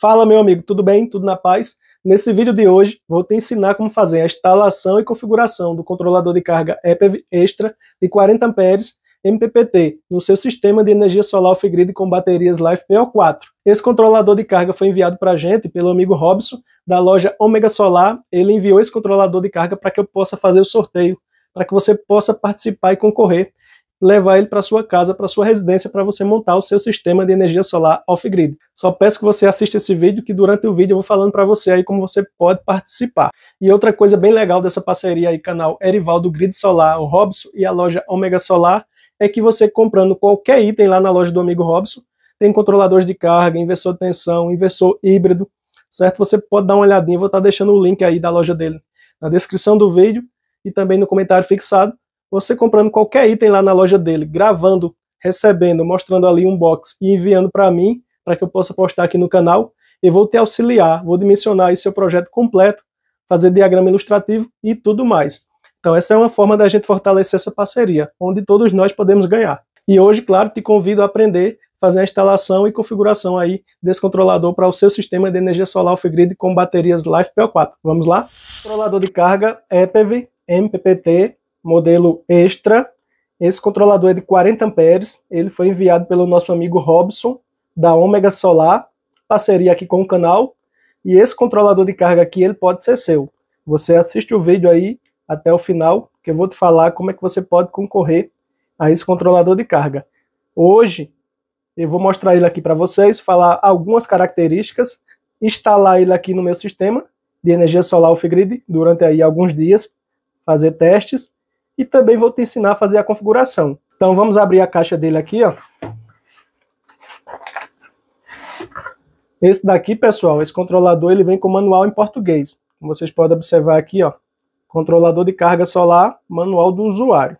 Fala, meu amigo, tudo bem? Tudo na paz? Nesse vídeo de hoje, vou te ensinar como fazer a instalação e configuração do controlador de carga EPV Extra de 40 amperes MPPT no seu sistema de energia solar off-grid com baterias Life 4 Esse controlador de carga foi enviado para a gente pelo amigo Robson, da loja Omega Solar. Ele enviou esse controlador de carga para que eu possa fazer o sorteio, para que você possa participar e concorrer levar ele para sua casa, para sua residência, para você montar o seu sistema de energia solar off-grid. Só peço que você assista esse vídeo, que durante o vídeo eu vou falando para você aí como você pode participar. E outra coisa bem legal dessa parceria aí, canal Erivaldo Grid Solar, o Robson e a loja Omega Solar, é que você comprando qualquer item lá na loja do amigo Robson, tem controladores de carga, inversor de tensão, inversor híbrido, certo? Você pode dar uma olhadinha, vou estar tá deixando o link aí da loja dele na descrição do vídeo e também no comentário fixado você comprando qualquer item lá na loja dele, gravando, recebendo, mostrando ali um box e enviando para mim, para que eu possa postar aqui no canal, eu vou te auxiliar, vou dimensionar seu projeto completo, fazer diagrama ilustrativo e tudo mais. Então essa é uma forma da gente fortalecer essa parceria, onde todos nós podemos ganhar. E hoje, claro, te convido a aprender fazer a instalação e configuração aí desse controlador para o seu sistema de energia solar off-grid com baterias Life PO4. Vamos lá? Controlador de carga EPV MPPT modelo extra. Esse controlador é de 40 amperes, ele foi enviado pelo nosso amigo Robson, da Ômega Solar, parceria aqui com o canal, e esse controlador de carga aqui, ele pode ser seu. Você assiste o vídeo aí até o final, que eu vou te falar como é que você pode concorrer a esse controlador de carga. Hoje, eu vou mostrar ele aqui para vocês, falar algumas características, instalar ele aqui no meu sistema de energia solar off-grid durante aí alguns dias, fazer testes e também vou te ensinar a fazer a configuração. Então vamos abrir a caixa dele aqui, ó. Esse daqui, pessoal, esse controlador, ele vem com manual em português. Como vocês podem observar aqui, ó. Controlador de carga solar, manual do usuário.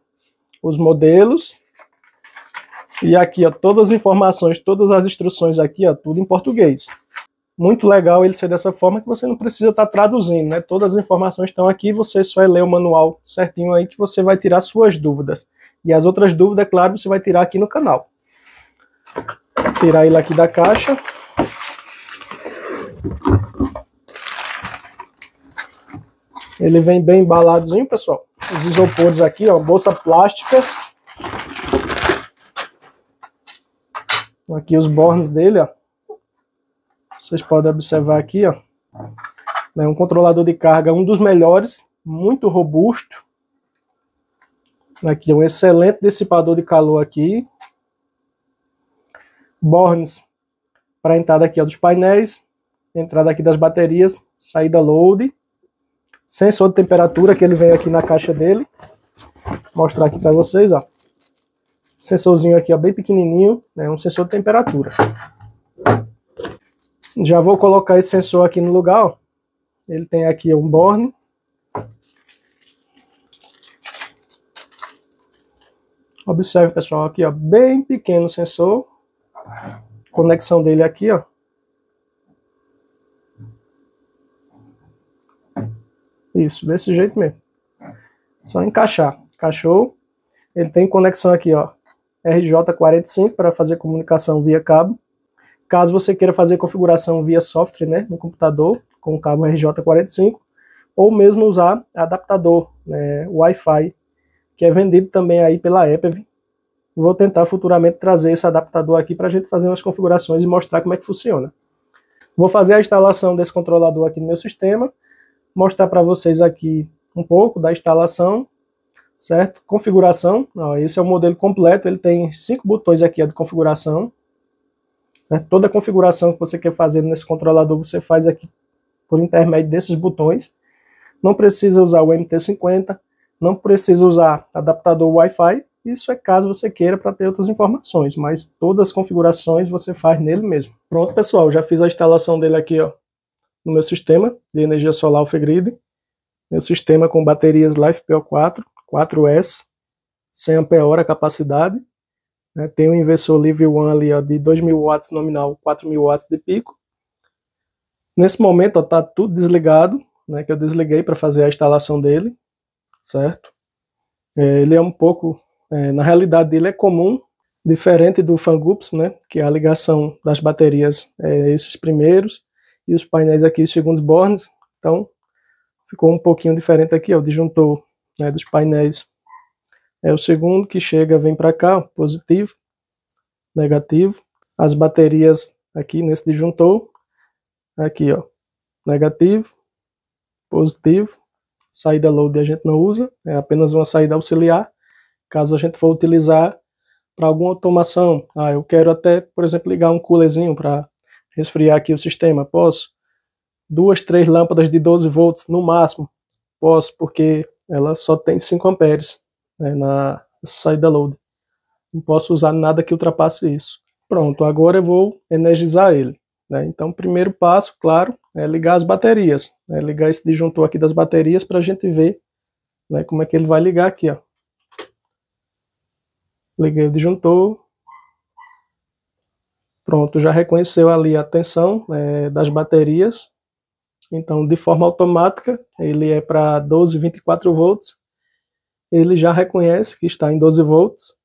Os modelos. E aqui, ó, todas as informações, todas as instruções aqui, ó, tudo em português muito legal ele ser dessa forma que você não precisa estar tá traduzindo, né? Todas as informações estão aqui, você só lê o manual certinho aí que você vai tirar suas dúvidas. E as outras dúvidas, é claro, você vai tirar aqui no canal. Tirar ele aqui da caixa. Ele vem bem embaladozinho, pessoal. Os isopores aqui, ó, bolsa plástica. Aqui os bornes dele, ó. Vocês podem observar aqui, ó. Né, um controlador de carga, um dos melhores, muito robusto. Aqui, um excelente dissipador de calor aqui. Bornes para entrada aqui ó, dos painéis, entrada aqui das baterias, saída load. Sensor de temperatura que ele vem aqui na caixa dele. Vou mostrar aqui para vocês, ó. Sensorzinho aqui, ó, bem pequenininho, né, um sensor de temperatura. Já vou colocar esse sensor aqui no lugar. Ó. Ele tem aqui um borne. Observe, pessoal, aqui, ó, bem pequeno o sensor. Conexão dele aqui, ó. Isso, desse jeito mesmo. Só encaixar. Encaixou. Ele tem conexão aqui, ó. RJ45 para fazer comunicação via cabo. Caso você queira fazer configuração via software né, no computador, com o cabo RJ45, ou mesmo usar adaptador né, Wi-Fi, que é vendido também aí pela Apple. Vou tentar futuramente trazer esse adaptador aqui para a gente fazer umas configurações e mostrar como é que funciona. Vou fazer a instalação desse controlador aqui no meu sistema, mostrar para vocês aqui um pouco da instalação, certo? Configuração, ó, esse é o modelo completo, ele tem cinco botões aqui de configuração, Certo? Né? Toda a configuração que você quer fazer nesse controlador, você faz aqui por intermédio desses botões. Não precisa usar o MT50, não precisa usar adaptador Wi-Fi, isso é caso você queira para ter outras informações, mas todas as configurações você faz nele mesmo. Pronto, pessoal, já fiz a instalação dele aqui ó, no meu sistema de energia solar off-grid. Meu sistema com baterias LifePO4, 4S, 100 Ah capacidade, né? Tem um inversor livre One ali ó, de 2.000 watts nominal, 4.000 watts de pico. Nesse momento está tudo desligado, né, que eu desliguei para fazer a instalação dele, certo? É, ele é um pouco, é, na realidade ele é comum, diferente do Fangups, né, que é a ligação das baterias, é, esses primeiros, e os painéis aqui, os segundos bornes, então ficou um pouquinho diferente aqui, ó, o disjuntor né, dos painéis é o segundo que chega, vem para cá, positivo, negativo. As baterias aqui nesse disjuntor, aqui ó, negativo, positivo. Saída load a gente não usa, é apenas uma saída auxiliar. Caso a gente for utilizar para alguma automação, ah, eu quero até, por exemplo, ligar um coolerzinho para resfriar aqui o sistema, posso? Duas, três lâmpadas de 12 volts no máximo, posso, porque ela só tem 5 amperes né, na saída load. Não posso usar nada que ultrapasse isso. Pronto, agora eu vou energizar ele. Né? Então, primeiro passo, claro, é ligar as baterias. Né? Ligar esse disjuntor aqui das baterias para a gente ver né, como é que ele vai ligar aqui. Ó. Liguei o disjuntor. Pronto, já reconheceu ali a tensão né, das baterias. Então, de forma automática, ele é para 12, 24 volts ele já reconhece que está em 12 volts,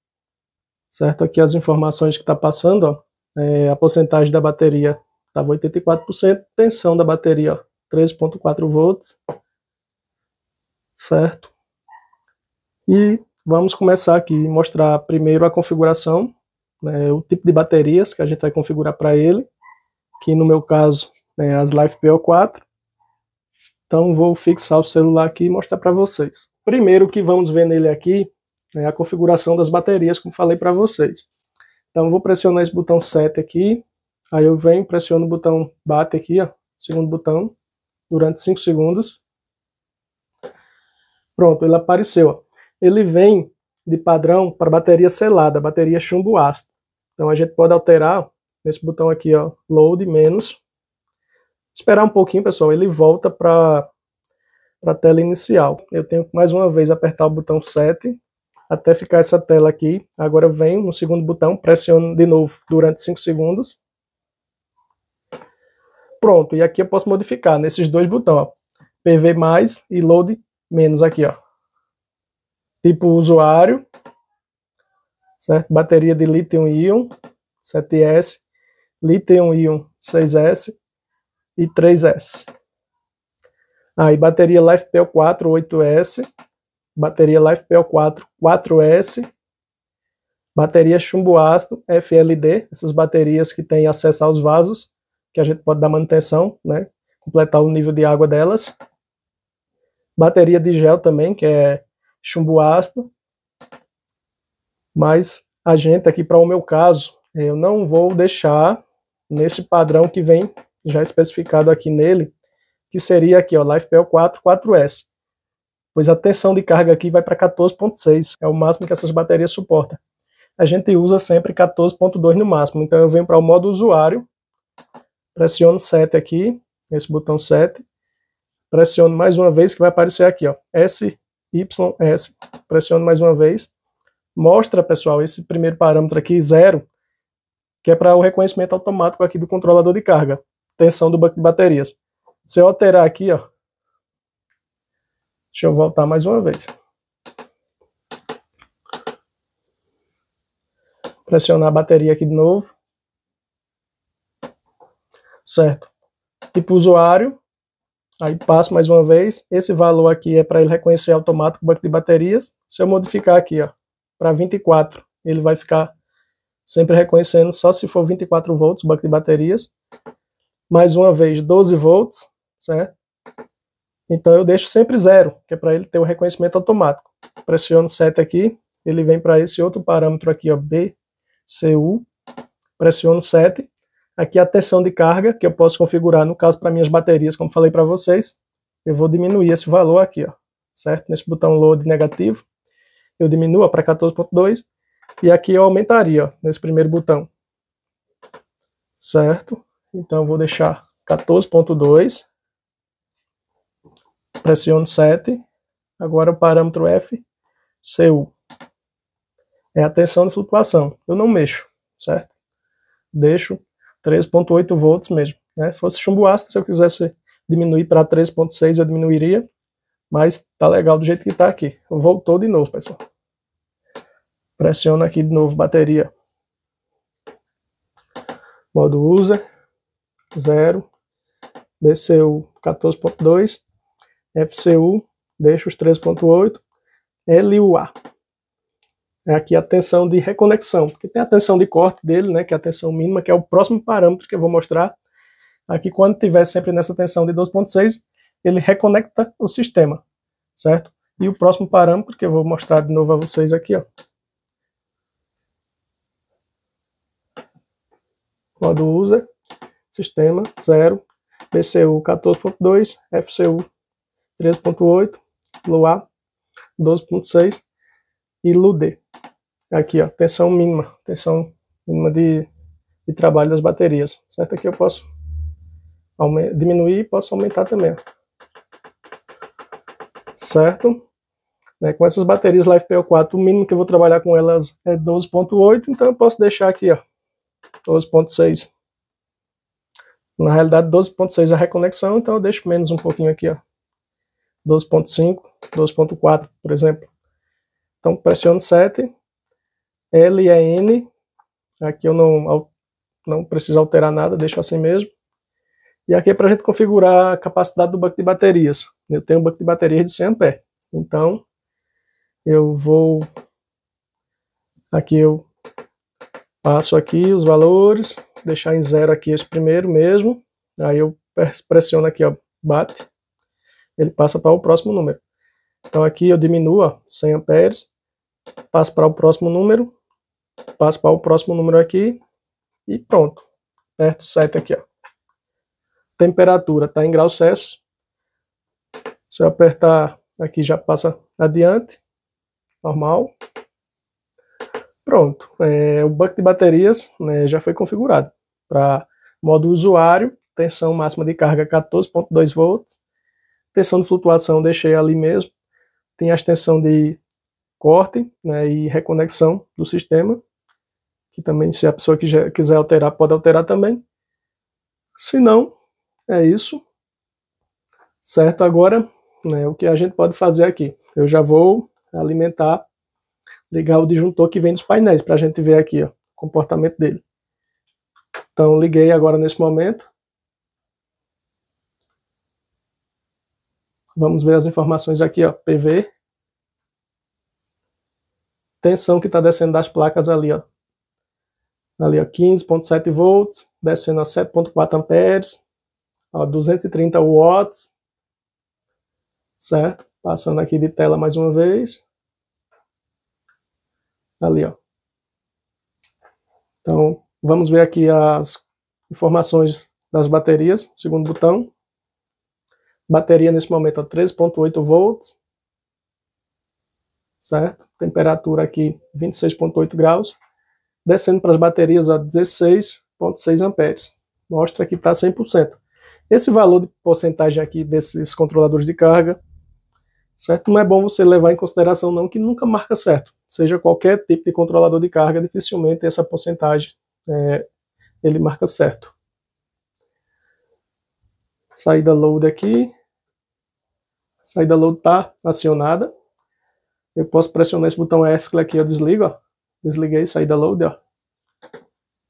certo? Aqui as informações que está passando, ó, é, a porcentagem da bateria estava 84%, tensão da bateria 13.4 volts, certo? E vamos começar aqui, mostrar primeiro a configuração, né, o tipo de baterias que a gente vai configurar para ele, que no meu caso é as Life PO4, então vou fixar o celular aqui e mostrar para vocês. Primeiro que vamos ver nele aqui é a configuração das baterias, como falei para vocês. Então vou pressionar esse botão set aqui, aí eu venho, pressiono o botão bate aqui, ó, segundo botão, durante 5 segundos. Pronto, ele apareceu. Ó. Ele vem de padrão para bateria selada, bateria chumbo ácido. Então a gente pode alterar nesse botão aqui, ó, load menos. Esperar um pouquinho, pessoal, ele volta para para a tela inicial. Eu tenho que mais uma vez apertar o botão 7 até ficar essa tela aqui. Agora venho no segundo botão, pressiono de novo durante 5 segundos. Pronto, e aqui eu posso modificar nesses dois botões, PV mais e load menos aqui, ó. Tipo usuário, certo? Bateria de lítio-íon 7S, lítio-íon 6S e 3S. Aí, bateria LifePel 4 8S, bateria LifePel 4 4S, bateria chumbo ácido FLD, essas baterias que têm acesso aos vasos, que a gente pode dar manutenção, né? Completar o nível de água delas. Bateria de gel também, que é chumbo ácido. Mas a gente aqui, para o meu caso, eu não vou deixar nesse padrão que vem já especificado aqui nele, que seria aqui, o LifePL 4, 4S. Pois a tensão de carga aqui vai para 14.6, é o máximo que essas baterias suportam. A gente usa sempre 14.2 no máximo, então eu venho para o modo usuário, pressiono 7 aqui, esse botão 7, pressiono mais uma vez que vai aparecer aqui, ó, S, Y, S, pressiono mais uma vez, mostra, pessoal, esse primeiro parâmetro aqui, zero, que é para o reconhecimento automático aqui do controlador de carga, tensão do banco de baterias. Se eu alterar aqui, ó. Deixa eu voltar mais uma vez. Pressionar a bateria aqui de novo. Certo. Tipo usuário. Aí passo mais uma vez. Esse valor aqui é para ele reconhecer automático o banco de baterias. Se eu modificar aqui, ó, para 24, ele vai ficar sempre reconhecendo só se for 24 volts o banco de baterias. Mais uma vez, 12 volts certo? Então eu deixo sempre zero, que é para ele ter o reconhecimento automático. Pressiono set aqui, ele vem para esse outro parâmetro aqui, ó, BCU, pressiono set. Aqui a tensão de carga, que eu posso configurar, no caso, para minhas baterias, como falei para vocês, eu vou diminuir esse valor aqui, ó, certo? Nesse botão load negativo, eu diminuo para 14.2, e aqui eu aumentaria, ó, nesse primeiro botão, certo? Então eu vou deixar 14.2, pressiono 7, agora o parâmetro F, CU, é a tensão de flutuação, eu não mexo, certo? Deixo 3.8 volts mesmo, né? Se fosse chumbo ácido, se eu quisesse diminuir para 3.6 eu diminuiria, mas tá legal do jeito que tá aqui. Voltou de novo, pessoal. Pressiona aqui de novo, bateria. Modo user, 0, DCU 14.2, FCU, deixa os 13.8, LUA. É aqui a tensão de reconexão, porque tem a tensão de corte dele, né, que é a tensão mínima, que é o próximo parâmetro que eu vou mostrar. Aqui, quando tiver sempre nessa tensão de 2.6, ele reconecta o sistema, certo? E o próximo parâmetro, que eu vou mostrar de novo a vocês aqui, ó. Modo user, sistema 0, BCU 14.2, FCU 13.8, LUA 12.6 e LUD. Aqui, ó, tensão mínima, tensão mínima de, de trabalho das baterias, certo? Aqui eu posso diminuir e posso aumentar também, certo? Né, com essas baterias Life 4 o mínimo que eu vou trabalhar com elas é 12.8, então eu posso deixar aqui, ó, 12.6. Na realidade, 12.6 é a reconexão, então eu deixo menos um pouquinho aqui, ó. 12.5, 12.4, por exemplo. Então, pressiono 7, L é N, aqui eu não, não preciso alterar nada, deixo assim mesmo. E aqui é para a gente configurar a capacidade do banco de baterias. Eu tenho um banco de baterias de 100 A. Então, eu vou... Aqui eu passo aqui os valores, deixar em zero aqui esse primeiro mesmo. Aí eu pressiono aqui, ó, bate ele passa para o próximo número. Então aqui eu diminuo ó, 100 amperes, passo para o próximo número, passo para o próximo número aqui e pronto. Perto 7 aqui. Ó. Temperatura está em grau Celsius. Se eu apertar aqui já passa adiante, normal. Pronto, é, o banco de baterias né, já foi configurado para modo usuário, tensão máxima de carga 14.2 volts, Tensão de flutuação deixei ali mesmo. Tem a extensão de corte né, e reconexão do sistema, que também, se a pessoa quiser alterar, pode alterar também. Se não, é isso. Certo? Agora, né, o que a gente pode fazer aqui? Eu já vou alimentar, ligar o disjuntor que vem dos painéis, para a gente ver aqui ó, o comportamento dele. Então, liguei agora nesse momento. Vamos ver as informações aqui, ó. PV. Tensão que está descendo das placas ali, ó. Ali, ó, 15.7 volts, descendo a 7.4 amperes, ó, 230 watts, certo? Passando aqui de tela mais uma vez. Ali, ó. Então, vamos ver aqui as informações das baterias, segundo botão. Bateria nesse momento a 13.8 volts, certo? Temperatura aqui 26.8 graus, descendo para as baterias a 16.6 amperes. Mostra que está 100%. Esse valor de porcentagem aqui desses controladores de carga, certo? Não é bom você levar em consideração não que nunca marca certo. Seja qualquer tipo de controlador de carga, dificilmente essa porcentagem é, ele marca certo. Saída load aqui, saída load está acionada. Eu posso pressionar esse botão ESCL aqui, eu desligo, ó. Desliguei, saída load, ó.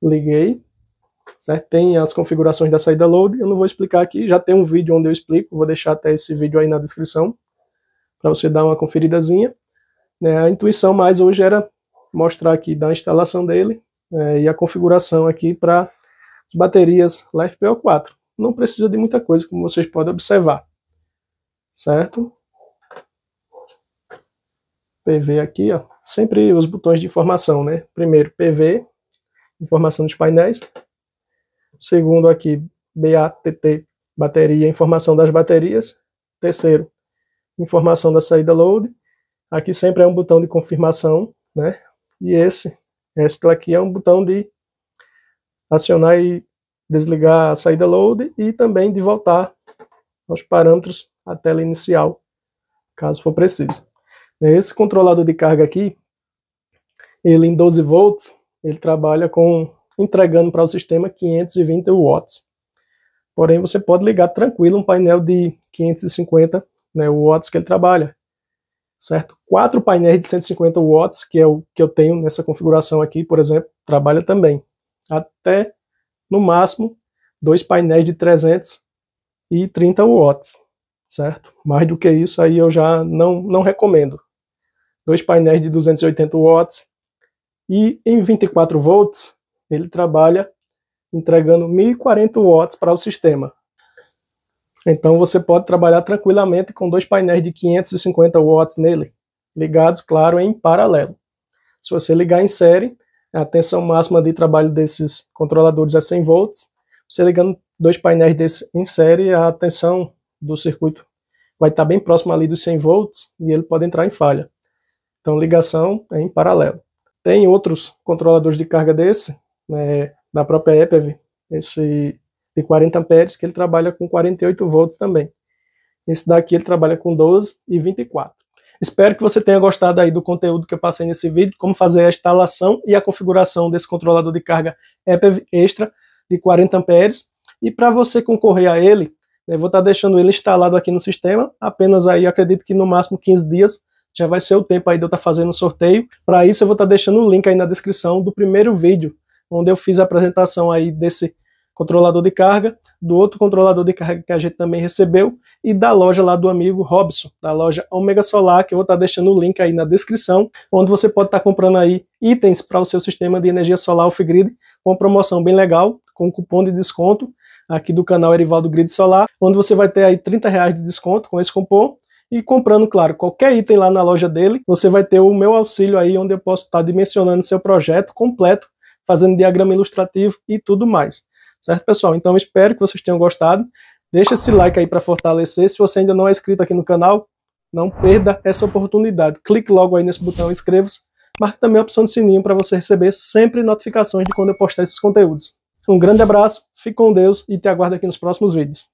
Liguei. Certo? Tem as configurações da saída load, eu não vou explicar aqui, já tem um vídeo onde eu explico, vou deixar até esse vídeo aí na descrição, para você dar uma conferidazinha. Né? a intuição mais hoje era mostrar aqui da instalação dele é, e a configuração aqui para baterias LifePO4. Não precisa de muita coisa, como vocês podem observar certo? PV aqui, ó, sempre os botões de informação, né? Primeiro, PV, informação dos painéis. Segundo aqui, BATT, bateria, informação das baterias. Terceiro, informação da saída load. Aqui sempre é um botão de confirmação, né? E esse, esse aqui é um botão de acionar e desligar a saída load e também de voltar aos parâmetros a tela inicial, caso for preciso. Esse controlador de carga aqui, ele em 12 volts, ele trabalha com entregando para o sistema 520 watts. Porém, você pode ligar tranquilo um painel de 550 né, watts que ele trabalha, certo? Quatro painéis de 150 watts, que é o que eu tenho nessa configuração aqui, por exemplo, trabalha também. Até, no máximo, dois painéis de 330 watts certo? Mais do que isso, aí eu já não, não recomendo. Dois painéis de 280 watts e em 24 volts ele trabalha entregando 1040 watts para o sistema. Então você pode trabalhar tranquilamente com dois painéis de 550 watts nele, ligados, claro, em paralelo. Se você ligar em série, a tensão máxima de trabalho desses controladores é 100 volts. Você ligando dois painéis desse em série, a tensão do circuito vai estar bem próximo ali dos 100 volts e ele pode entrar em falha. Então, ligação é em paralelo. Tem outros controladores de carga desse, né, da própria EPEV, esse de 40 amperes, que ele trabalha com 48 volts também. Esse daqui ele trabalha com 12 e 24. Espero que você tenha gostado aí do conteúdo que eu passei nesse vídeo, como fazer a instalação e a configuração desse controlador de carga EPEV Extra de 40 amperes. E para você concorrer a ele, eu vou estar tá deixando ele instalado aqui no sistema, apenas aí acredito que no máximo 15 dias já vai ser o tempo aí de eu estar tá fazendo o sorteio. Para isso eu vou estar tá deixando o link aí na descrição do primeiro vídeo, onde eu fiz a apresentação aí desse controlador de carga, do outro controlador de carga que a gente também recebeu e da loja lá do amigo Robson, da loja Omega Solar, que eu vou estar tá deixando o link aí na descrição, onde você pode estar tá comprando aí itens para o seu sistema de energia solar off-grid com uma promoção bem legal, com cupom de desconto aqui do canal Erivaldo Grid Solar, onde você vai ter aí 30 reais de desconto com esse cupom. E comprando, claro, qualquer item lá na loja dele, você vai ter o meu auxílio aí, onde eu posso estar tá dimensionando seu projeto completo, fazendo diagrama ilustrativo e tudo mais. Certo, pessoal? Então, espero que vocês tenham gostado. Deixa esse like aí para fortalecer. Se você ainda não é inscrito aqui no canal, não perda essa oportunidade. Clique logo aí nesse botão inscreva-se. Marque também a opção do sininho para você receber sempre notificações de quando eu postar esses conteúdos. Um grande abraço, fique com Deus e te aguardo aqui nos próximos vídeos.